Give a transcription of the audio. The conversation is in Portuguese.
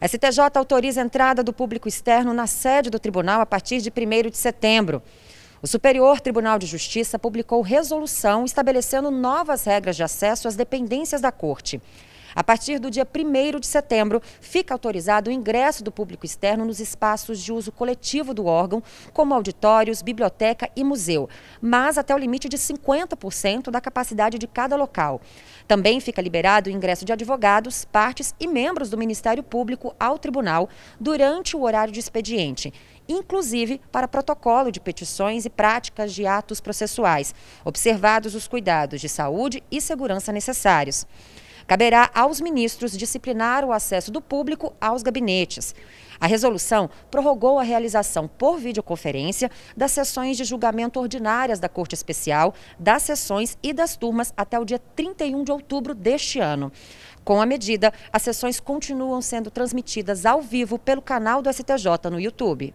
A STJ autoriza a entrada do público externo na sede do tribunal a partir de 1 de setembro. O Superior Tribunal de Justiça publicou resolução estabelecendo novas regras de acesso às dependências da Corte. A partir do dia 1 de setembro, fica autorizado o ingresso do público externo nos espaços de uso coletivo do órgão, como auditórios, biblioteca e museu, mas até o limite de 50% da capacidade de cada local. Também fica liberado o ingresso de advogados, partes e membros do Ministério Público ao tribunal durante o horário de expediente, inclusive para protocolo de petições e práticas de atos processuais, observados os cuidados de saúde e segurança necessários. Caberá aos ministros disciplinar o acesso do público aos gabinetes. A resolução prorrogou a realização por videoconferência das sessões de julgamento ordinárias da Corte Especial, das sessões e das turmas até o dia 31 de outubro deste ano. Com a medida, as sessões continuam sendo transmitidas ao vivo pelo canal do STJ no YouTube.